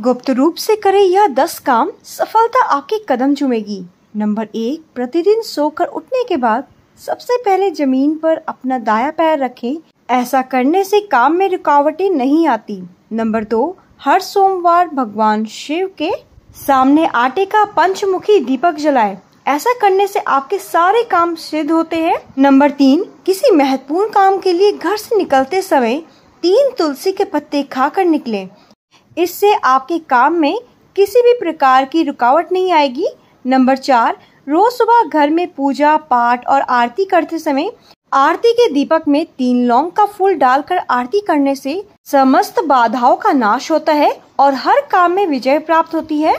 गुप्त रूप से करें यह दस काम सफलता आपके कदम चुमेगी नंबर एक प्रतिदिन सोकर उठने के बाद सबसे पहले जमीन पर अपना दाया पैर रखें ऐसा करने से काम में रुकावटें नहीं आती नंबर दो हर सोमवार भगवान शिव के सामने आटे का पंचमुखी दीपक जलाएं। ऐसा करने से आपके सारे काम सिद्ध होते हैं नंबर तीन किसी महत्वपूर्ण काम के लिए घर से निकलते समय तीन तुलसी के पत्ते खाकर निकलें। इससे आपके काम में किसी भी प्रकार की रुकावट नहीं आएगी नंबर चार रोज सुबह घर में पूजा पाठ और आरती करते समय आरती के दीपक में तीन लौंग का फूल डालकर आरती करने से समस्त बाधाओं का नाश होता है और हर काम में विजय प्राप्त होती है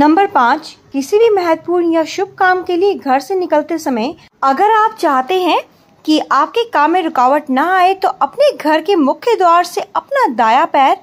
नंबर पाँच किसी भी महत्वपूर्ण या शुभ काम के लिए घर से निकलते समय अगर आप चाहते हैं कि आपके काम में रुकावट ना आए तो अपने घर के मुख्य द्वार से अपना दाया पैर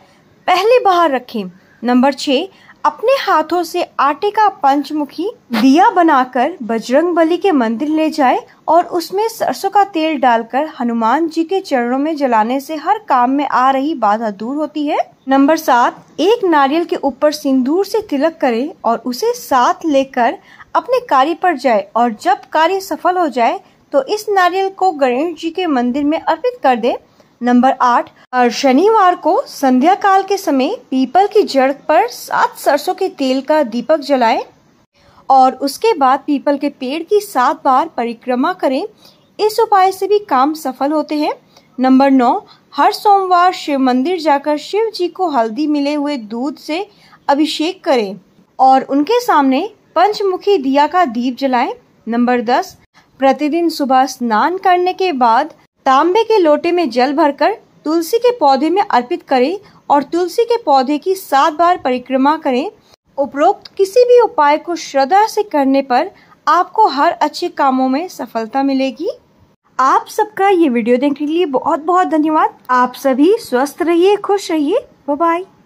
पहले बाहर रखें नंबर छः अपने हाथों से आटे का पंचमुखी दिया बनाकर बजरंग बली के मंदिर ले जाए और उसमें सरसों का तेल डालकर हनुमान जी के चरणों में जलाने से हर काम में आ रही बाधा दूर होती है नंबर सात एक नारियल के ऊपर सिंदूर से तिलक करे और उसे साथ लेकर अपने कार्य पर जाए और जब कार्य सफल हो जाए तो इस नारियल को गणेश जी के मंदिर में अर्पित कर दे नंबर आठ शनिवार को संध्या काल के समय पीपल की जड़ पर सात सरसों के तेल का दीपक जलाएं और उसके बाद पीपल के पेड़ की सात बार परिक्रमा करें इस उपाय से भी काम सफल होते हैं नंबर नौ हर सोमवार शिव मंदिर जाकर शिव जी को हल्दी मिले हुए दूध से अभिषेक करें और उनके सामने पंचमुखी दिया का दीप जलाएं नंबर दस प्रतिदिन सुबह स्नान करने के बाद तांबे के लोटे में जल भरकर तुलसी के पौधे में अर्पित करें और तुलसी के पौधे की सात बार परिक्रमा करें उपरोक्त किसी भी उपाय को श्रद्धा से करने पर आपको हर अच्छे कामों में सफलता मिलेगी आप सबका ये वीडियो देखने के लिए बहुत बहुत धन्यवाद आप सभी स्वस्थ रहिए खुश रहिए बाय